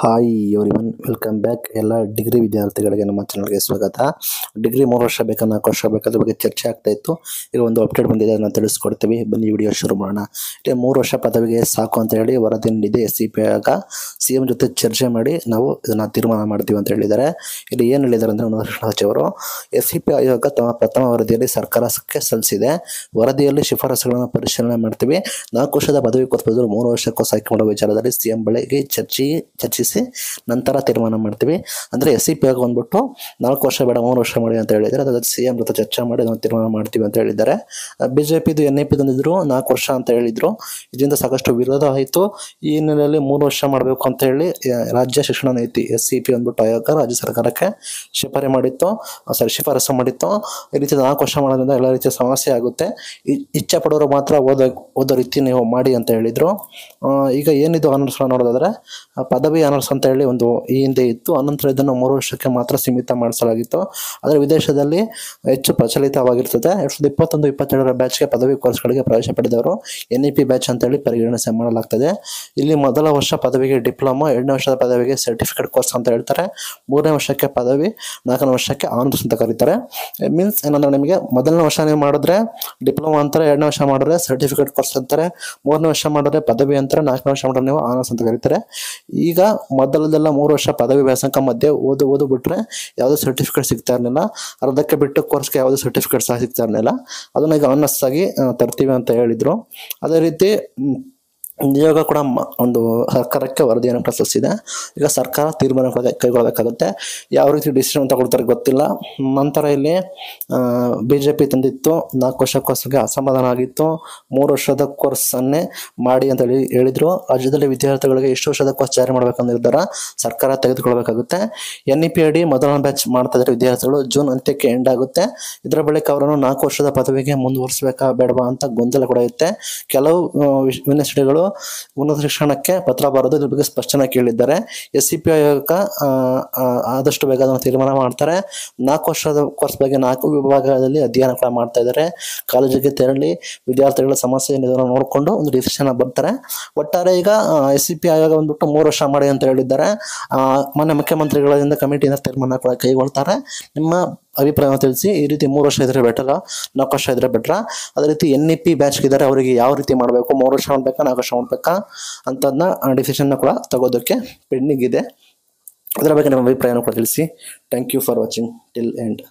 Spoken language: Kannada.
ಹಾಯ್ ಎವ್ರಿವನ್ ವೆಲ್ಕಮ್ ಬ್ಯಾಕ್ ಎಲ್ಲ ಡಿಗ್ರಿ ವಿದ್ಯಾರ್ಥಿಗಳಿಗೆ ನಮ್ಮ ಚಾನಲ್ಗೆ ಸ್ವಾಗತ ಡಿಗ್ರಿ ಮೂರು ವರ್ಷ ಬೇಕಾ ನಾಲ್ಕು ವರ್ಷ ಬೇಕಾದ್ರ ಬಗ್ಗೆ ಚರ್ಚೆ ಆಗ್ತಾ ಇತ್ತು ಈಗ ಒಂದು ಅಪ್ಡೇಟ್ ಬಂದಿದೆ ಅದನ್ನು ತಿಳಿಸ್ಕೊಡ್ತೀವಿ ಬನ್ನಿ ವಿಡಿಯೋ ಶುರು ಮಾಡೋಣ ಇಲ್ಲಿ ಮೂರು ವರ್ಷ ಪದವಿಗೆ ಸಾಕು ಅಂತ ಹೇಳಿ ವರದಿ ನೀಡಿದೆ ಎಸ್ ಸಿ ಪಿ ಆಗ ಸಿ ಎಂ ಜೊತೆ ಚರ್ಚೆ ಮಾಡಿ ನಾವು ಇದನ್ನು ತೀರ್ಮಾನ ಮಾಡ್ತೀವಿ ಅಂತ ಹೇಳಿದ್ದಾರೆ ಇಲ್ಲಿ ಏನು ಹೇಳಿದ್ದಾರೆ ಅಂದರೆ ನರಸಿಂಹ ಅವರು ಎಸ್ ಸಿ ಪಿ ಆಯೋಗ ತಮ್ಮ ಪ್ರಥಮ ವರದಿಯಲ್ಲಿ ಸರ್ಕಾರಕ್ಕೆ ಸಲ್ಲಿಸಿದೆ ವರದಿಯಲ್ಲಿ ಶಿಫಾರಸುಗಳನ್ನು ಪರಿಶೀಲನೆ ಮಾಡ್ತೀವಿ ನಾಲ್ಕು ವರ್ಷದ ಪದವಿ ಕೊಟ್ಟು ಮೂರು ವರ್ಷಕ್ಕೂ ಸಾಕಿ ಮಾಡುವ ವಿಚಾರದಲ್ಲಿ ಸಿಎಂ ಬಳಿಗೆ ಚರ್ಚೆ ಚರ್ಚಿಸಿ ನಂತರ ತೀರ್ಮಾನ ಮಾಡ್ತೀವಿ ಅಂದರೆ ಎಸ್ ಸಿ ಪಿ ಆಗಿ ಬಂದ್ಬಿಟ್ಟು ನಾಲ್ಕು ವರ್ಷ ಬೇಡ ಮೂರು ವರ್ಷ ಮಾಡಿ ಅಂತ ಹೇಳಿದ್ದಾರೆ ಅದಾದ ಸಿ ಎಂ ಜೊತೆ ಚರ್ಚೆ ಮಾಡಿ ನಾವು ತೀರ್ಮಾನ ಮಾಡ್ತೀವಿ ಅಂತ ಹೇಳಿದ್ದಾರೆ ಬಿ ಜೆ ಪಿದು ಎನ್ ಎ ಪಿ ತಂದಿದ್ರು ನಾಲ್ಕು ವರ್ಷ ಅಂತ ಹೇಳಿದರು ಇದರಿಂದ ಸಾಕಷ್ಟು ವಿರೋಧ ಆಯಿತು ಈ ಹಿನ್ನೆಲೆಯಲ್ಲಿ ಮೂರು ವರ್ಷ ಮಾಡಬೇಕು ಅಂತ ಹೇಳಿ ರಾಜ್ಯ ಶಿಕ್ಷಣ ನೀತಿ ಎಸ್ ಸಿ ಪಿ ಅಂದ್ಬಿಟ್ಟು ಆಯೋಗ ರಾಜ್ಯ ಸರ್ಕಾರಕ್ಕೆ ಶಿಫಾರಿ ಮಾಡಿತ್ತು ಸಾರಿ ಶಿಫಾರಸು ಮಾಡಿತ್ತು ಈ ರೀತಿ ನಾಲ್ಕು ವರ್ಷ ಮಾಡೋದ್ರಿಂದ ಎಲ್ಲ ರೀತಿಯ ಸಮಸ್ಯೆ ಆಗುತ್ತೆ ಇಚ್ಛೆ ಪಡೋರು ಮಾತ್ರ ಓದೋ ಓದೋ ರೀತಿ ನೀವು ಮಾಡಿ ಅಂತ ಹೇಳಿದರು ಈಗ ಏನಿದು ಅನುಸರಣ ನೋಡೋದಾದ್ರೆ ಪದವಿ ಅನರ್ಸ್ ಅಂತ ಹೇಳಿ ಒಂದು ಈ ಹಿಂದೆ ಇತ್ತು ಅನಂತರ ಇದನ್ನು ಮೂರು ವರ್ಷಕ್ಕೆ ಮಾತ್ರ ಸೀಮಿತ ಮಾಡಿಸಲಾಗಿತ್ತು ಆದರೆ ವಿದೇಶದಲ್ಲಿ ಹೆಚ್ಚು ಪ್ರಚಲಿತವಾಗಿರ್ತದೆ ಎರಡು ಸಾವಿರದ ಇಪ್ಪತ್ತೊಂದು ಇಪ್ಪತ್ತೆರಡರ ಬ್ಯಾಚ್ಗೆ ಪದವಿ ಕೋರ್ಸ್ಗಳಿಗೆ ಪ್ರವೇಶ ಪಡೆದವರು ಎನ್ ಇ ಪಿ ಬ್ಯಾಚ್ ಅಂತೇಳಿ ಪರಿಗಣನೆ ಮಾಡಲಾಗ್ತದೆ ಇಲ್ಲಿ ಮೊದಲ ವರ್ಷ ಪದವಿಗೆ ಡಿಪ್ಲೊಮಾ ಎರಡನೇ ವರ್ಷದ ಪದವಿಗೆ ಸರ್ಟಿಫಿಕೇಟ್ ಕೋರ್ಸ್ ಅಂತ ಹೇಳ್ತಾರೆ ಮೂರನೇ ವರ್ಷಕ್ಕೆ ಪದವಿ ನಾಲ್ಕನೇ ವರ್ಷಕ್ಕೆ ಆನರ್ಸ್ ಅಂತ ಕರೀತಾರೆ ಮೀನ್ಸ್ ಏನಂದ್ರೆ ನಿಮಗೆ ಮೊದಲನೇ ವರ್ಷ ನೀವು ಮಾಡಿದ್ರೆ ಡಿಪ್ಲೊಮಾ ಅಂತಾರೆ ಎರಡನೇ ವರ್ಷ ಮಾಡಿದ್ರೆ ಸರ್ಟಿಫಿಕೇಟ್ ಕೋರ್ಸ್ ಅಂತಾರೆ ಮೂರನೇ ವರ್ಷ ಮಾಡಿದ್ರೆ ಪದವಿ ಅಂತಾರೆ ನಾಲ್ಕನೇ ವರ್ಷ ಮಾಡಿದ್ರೆ ನೀವು ಆನರ್ಸ್ ಅಂತ ಕರೀತಾರೆ ಈಗ ಮೊದಲದೆಲ್ಲ ಮೂರು ವರ್ಷ ಪದವಿ ವ್ಯಾಸಂಗ ಮಧ್ಯೆ ಓದು ಓದು ಬಿಟ್ರೆ ಯಾವುದೇ ಸರ್ಟಿಫಿಕೇಟ್ ಸಿಗ್ತಾ ಇರಲಿಲ್ಲ ಅರ್ಧಕ್ಕೆ ಬಿಟ್ಟು ಕೋರ್ಸ್ಗೆ ಯಾವುದೇ ಸರ್ಟಿಫಿಕೇಟ್ ಸಹ ಸಿಗ್ತಾ ಇರಲಿಲ್ಲ ಅದನ್ನ ಈಗ ಆಗಿ ತರ್ತೀವಿ ಅಂತ ಹೇಳಿದ್ರು ಅದೇ ರೀತಿ ನಿಯೋಗ ಕೂಡ ಒಂದು ಸರ್ಕಾರಕ್ಕೆ ವರದಿಯನ್ನು ಪ್ರಶಸ್ತಿದೆ ಈಗ ಸರ್ಕಾರ ತೀರ್ಮಾನ ಕೈಗೊಳ್ಳಬೇಕಾಗುತ್ತೆ ಯಾವ ರೀತಿ ಡಿಸಿಷನ್ ತಗೊಳ್ತಾರೆ ಗೊತ್ತಿಲ್ಲ ನಂತರ ಇಲ್ಲಿ ಬಿ ಜೆ ಪಿ ತಂದಿತ್ತು ನಾಲ್ಕು ವರ್ಷ ಕೋರ್ಸ್ಗೆ ಅಸಮಾಧಾನ ಆಗಿತ್ತು ಮೂರು ವರ್ಷದ ಕೋರ್ಸನ್ನೇ ಮಾಡಿ ಅಂತ ಹೇಳಿ ಹೇಳಿದರು ರಾಜ್ಯದಲ್ಲಿ ವಿದ್ಯಾರ್ಥಿಗಳಿಗೆ ಎಷ್ಟು ವರ್ಷದ ಕೋರ್ಸ್ ಜಾರಿ ಮಾಡಬೇಕಂತ ನಿರ್ಧಾರ ಸರ್ಕಾರ ತೆಗೆದುಕೊಳ್ಬೇಕಾಗುತ್ತೆ ಎನ್ ಇ ಪಿ ಅಡಿ ಡಿ ಮೊದಲ ಬ್ಯಾಚ್ ಮಾಡ್ತಾ ಇದ್ದರೆ ವಿದ್ಯಾರ್ಥಿಗಳು ಜೂನ್ ಅಂತ್ಯಕ್ಕೆ ಎಂಡ್ ಆಗುತ್ತೆ ಇದರ ಬಳಿಕ ಅವರನ್ನು ನಾಲ್ಕು ವರ್ಷದ ಪದವಿಗೆ ಮುಂದುವರಿಸಬೇಕಾ ಬೇಡವಾ ಅಂತ ಗೊಂದಲ ಕೂಡ ಇರುತ್ತೆ ಕೆಲವು ಯೂನಿವರ್ಸಿಟಿಗಳು ಉನ್ನತ ಶಿಕ್ಷಣಕ್ಕೆ ಪತ್ರ ಬಾರದು ಇದ್ರ ಬಗ್ಗೆ ಸ್ಪಷ್ಟನೆ ಕೇಳಿದ್ದಾರೆ ಎಸ್ ಸಿ ಪಿ ಆಯೋಗ ಆದಷ್ಟು ಬೇಗ ಅದನ್ನು ತೀರ್ಮಾನ ಮಾಡ್ತಾರೆ ನಾಲ್ಕು ವರ್ಷದ ಕೋರ್ಸ್ ಬಗ್ಗೆ ನಾಲ್ಕು ವಿಭಾಗದಲ್ಲಿ ಅಧ್ಯಯನ ಕೂಡ ಮಾಡ್ತಾ ಇದ್ದಾರೆ ಕಾಲೇಜಿಗೆ ತೆರಳಿ ವಿದ್ಯಾರ್ಥಿಗಳ ಸಮಸ್ಯೆ ಏನಿದೆ ನೋಡಿಕೊಂಡು ಒಂದು ಡಿಸಿಷನ್ ಬರ್ತಾರೆ ಒಟ್ಟಾರೆ ಈಗ ಎಸ್ ಸಿ ಪಿ ಆಯೋಗ ಬಂದ್ಬಿಟ್ಟು ಮೂರು ವರ್ಷ ಮಾಡಿ ಅಂತ ಹೇಳಿದ್ದಾರೆ ಮೊನ್ನೆ ಮುಖ್ಯಮಂತ್ರಿಗಳಿಂದ ಕಮಿಟಿಯಿಂದ ತೀರ್ಮಾನ ಕೂಡ ಕೈಗೊಳ್ತಾರೆ ನಿಮ್ಮ ಅಭಿಪ್ರಾಯವನ್ನು ತಿಳಿಸಿ ಈ ರೀತಿ ಮೂರು ವರ್ಷ ಇದ್ರೆ ಬೆಟರ ನಾಲ್ಕು ವರ್ಷ ಇದ್ರೆ ಬೆಟ್ರ ಅದೇ ರೀತಿ ಎನ್ ಇ e ಪಿ ಬ್ಯಾಚ್ಗೆ ಇದ್ದಾರೆ ಅವರಿಗೆ ಯಾವ ರೀತಿ ಮಾಡಬೇಕು ಮೂರು ವರ್ಷ ಮಾಡ್ಬೇಕಾ ನಾಲ್ಕು ವರ್ಷ ಮಾಡ್ಬೇಕಾ ಅಂತದನ್ನ ಡಿಸಿಷನ್ನ ಕೂಡ ತಗೋದಕ್ಕೆ ಪೆಂಡಿಂಗ್ ಇದೆ ಅದರ ಬಗ್ಗೆ ನಮ್ಮ ಅಭಿಪ್ರಾಯನ ಕೂಡ ತಿಳಿಸಿ thank you for watching till end